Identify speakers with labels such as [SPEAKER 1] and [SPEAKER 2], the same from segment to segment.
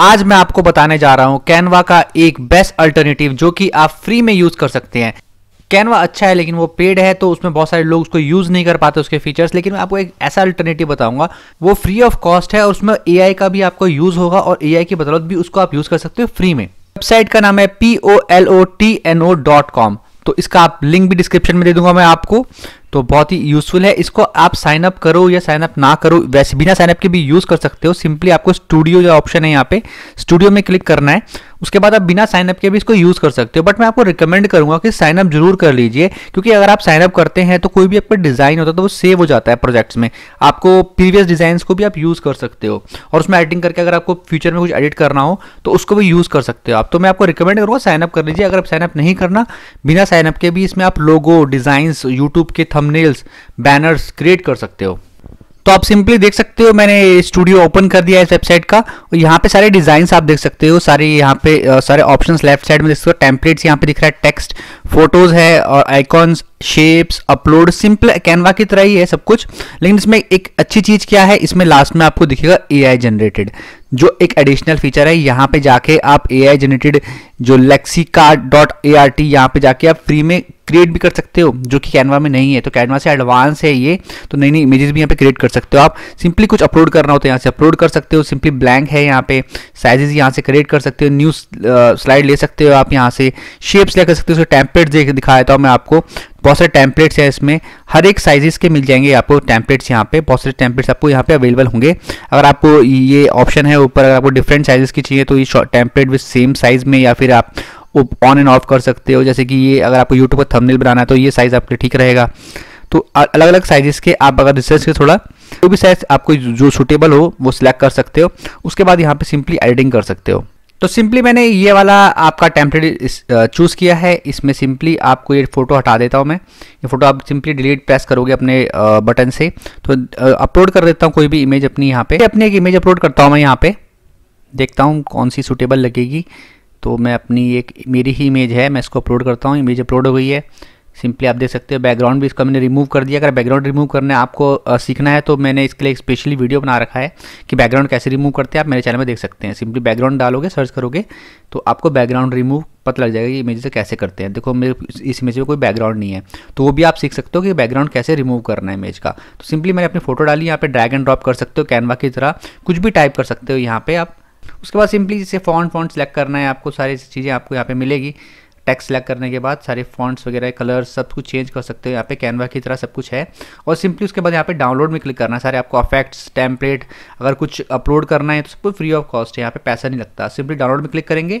[SPEAKER 1] आज मैं आपको बताने जा रहा हूं कैनवा का एक बेस्ट अल्टरनेटिव जो कि आप फ्री में यूज़ कर सकते हैं कैनवा अच्छा है लेकिन वो पेड है तो उसमें बहुत सारे लोग उसको यूज़ नहीं कर पाते उसके फीचर्स लेकिन मैं आपको एक ऐसा अल्टरनेटिव बताऊंगा वो फ्री ऑफ कॉस्ट है और उसमें ए का भी आपको यूज़ होगा और ए की बदौलत भी उसको आप यूज़ कर सकते हो फ्री में वेबसाइट का नाम है P O L O T N O dot com तो इसका आप लिंक भी डिस्क्रिप्शन में दे दूंगा मैं आपको तो बहुत ही यूजफुल है इसको आप साइन अप करो या साइन अप ना करो वैसे बिना साइन अप के भी यूज़ कर सकते हो सिंपली आपको स्टूडियो जो ऑप्शन है यहाँ पे स्टूडियो में क्लिक करना है उसके बाद आप बिना साइनअप के भी इसको यूज़ कर सकते हो बट मैं आपको रिकमेंड करूंगा कि साइनअप जरूर कर लीजिए क्योंकि अगर आप साइनअप करते हैं तो कोई भी आपका डिज़ाइन होता है तो वो सेव हो जाता है प्रोजेक्ट्स में आपको प्रीवियस डिजाइन को भी आप यूज़ कर सकते हो और उसमें एडिटिंग करके अगर आपको फ्यूचर में कुछ एडिट करना हो तो उसको भी यूज़ कर सकते हो आप तो मैं आपको रिकमेंड करूँगा साइनअप कर लीजिए अगर आप साइनअप नहीं करना बिना साइनअप के भी इसमें आप लोगो डिज़ाइंस यूट्यूब के थमनेल्स बैनर्स क्रिएट कर सकते हो तो आप सिंपली देख सकते हो मैंने स्टूडियो ओपन कर दिया इस वेबसाइट का और यहाँ पे सारे डिजाइन आप देख सकते हो सारे यहाँ पे सारे ऑप्शंस लेफ्ट साइड में देख सकते हो टेम्पलेट्स यहाँ पे दिख रहा है टेक्स्ट फोटोज है और icons shapes upload simple Canva की तरह ही है सब कुछ लेकिन इसमें एक अच्छी चीज क्या है इसमें लास्ट में आपको दिखेगा ए आई जनरेटेड जो एक एडिशनल फीचर है यहाँ पे जाके आप ए आई जनरेटेड जो Lexica dot A R T यहाँ पे जाके आप फ्री में क्रिएट भी कर सकते हो जो कि कैनवा में नहीं है तो कैनवा से एडवांस है ये तो नई नई इमेजेस भी यहाँ पे क्रिएट कर सकते हो आप सिंपली कुछ अपलोड करना हो तो यहाँ से अपलोड कर सकते हो सिंपली ब्लैंक है यहाँ पे साइजेस यहाँ से क्रिएट कर सकते हो न्यू स्लाइड uh, ले सकते हो आप यहाँ से शेप्स ले कर सकते हो टैंप टेम्पलेट देख दिखाया था मैं आपको बहुत सारे टेम्पलेट्स हैं इसमें हर एक साइजेस के मिल जाएंगे आपको टेम्पलेट्स यहाँ पे बहुत सारे टेम्पलेट्स आपको यहाँ पे अवेलेबल होंगे अगर आपको ये ऑप्शन है ऊपर अगर आपको डिफरेंट साइजेस की चाहिए तो ये टेम्पलेट विद सेम साइज में या फिर आप ऑन एंड ऑफ कर सकते हो जैसे कि ये अगर आपको यूट्यूब पर थंबनेल बनाना है तो ये साइज़ आपके ठीक रहेगा तो अलग अलग साइजेस के आप अगर रिसर्च के थोड़ा जो भी साइज आपको जो सुटेबल हो वो सिलेक्ट कर सकते हो उसके बाद यहाँ पे सिंपली एडिटिंग कर सकते हो तो सिंपली मैंने ये वाला आपका टेम्पलेट चूज़ किया है इसमें सिंपली आपको ये फ़ोटो हटा देता हूँ मैं ये फ़ोटो आप सिंपली डिलीट प्रेस करोगे अपने बटन से तो अपलोड कर देता हूँ कोई भी इमेज अपनी यहाँ पे अपनी एक इमेज अपलोड करता हूँ मैं यहाँ पे देखता हूँ कौन सी सूटेबल लगेगी तो मैं अपनी एक मेरी ही इमेज है मैं इसको अपलोड करता हूँ इमेज अपलोड हो गई है सिंपली आप देख सकते हो बैकग्राउंड भी इसका मैंने रिमूव कर दिया अगर बैकग्राउंड रिमूव करना आपको सीखना है तो मैंने इसके लिए स्पेशली वीडियो बना रखा है कि बैकग्राउंड कैसे रिमूव करते हैं आप मेरे चैनल में देख सकते हैं सिंपली बैकग्राउंड डालोगे सर्च करोगे तो आपको बैकग्राउंड रिमूव पता लग जाएगा कि इमेज से कैसे करते हैं देखो मेरे इस इमेज में कोई बैकग्राउंड नहीं है तो वो भी आप सीख सकते हो कि बैकग्राउंड कैसे रिमूव करना है इमेज का तो सिंपली मैंने अपनी फोटो डाली यहाँ पे ड्रैग एंड ड्रॉप कर सकते हो कैनवा की तरह कुछ भी टाइप कर सकते हो यहाँ पे आप उसके बाद सिंपली जैसे फॉन्ट फॉन्ट सेलेक्ट करना है आपको सारी चीज़ें आपको यहाँ पे मिलेगी टेक्स्ट सेलेक्ट करने के बाद सारे फॉन्ट्स वगैरह कलर सब कुछ चेंज कर सकते हो यहाँ पे कैनवा की तरह सब कुछ है और सिंपली उसके बाद यहाँ पे डाउनलोड में क्लिक करना है सारे आपको अफेक्ट्स टेम्पलेट अगर कुछ अपलोड करना है तो सब फ्री ऑफ कॉस्ट है यहाँ पे पैसा नहीं लगता सिंपली डाउनलोड में क्लिक करेंगे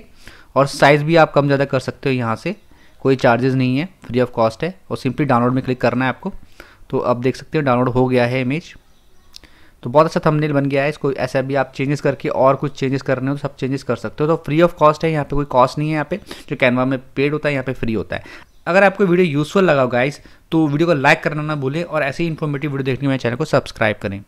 [SPEAKER 1] और साइज़ भी आप कम ज़्यादा कर सकते हो यहाँ से कोई चार्जेस नहीं है फ्री ऑफ कॉस्ट है और सिंपली डाउनलोड में क्लिक करना है आपको तो अब देख सकते हो डाउनलोड हो गया है इमेज तो बहुत अच्छा थंबनेल बन गया है इसको ऐसा भी आप चेंजेस करके और कुछ चेंजेस करने हो तो सब चेंजेस कर सकते हो तो फ्री ऑफ कॉस्ट है यहाँ पे कोई कॉस्ट नहीं है यहाँ पे जो कैनवा में पेड होता है यहाँ पे फ्री होता है अगर आपको वीडियो यूजफुल लगा हो गाइस तो वीडियो को लाइक करना ना भूलें और ऐसे ही इन्फॉर्मेटिव वीडियो देखने मेरे चैनल को सब्सक्राइब करें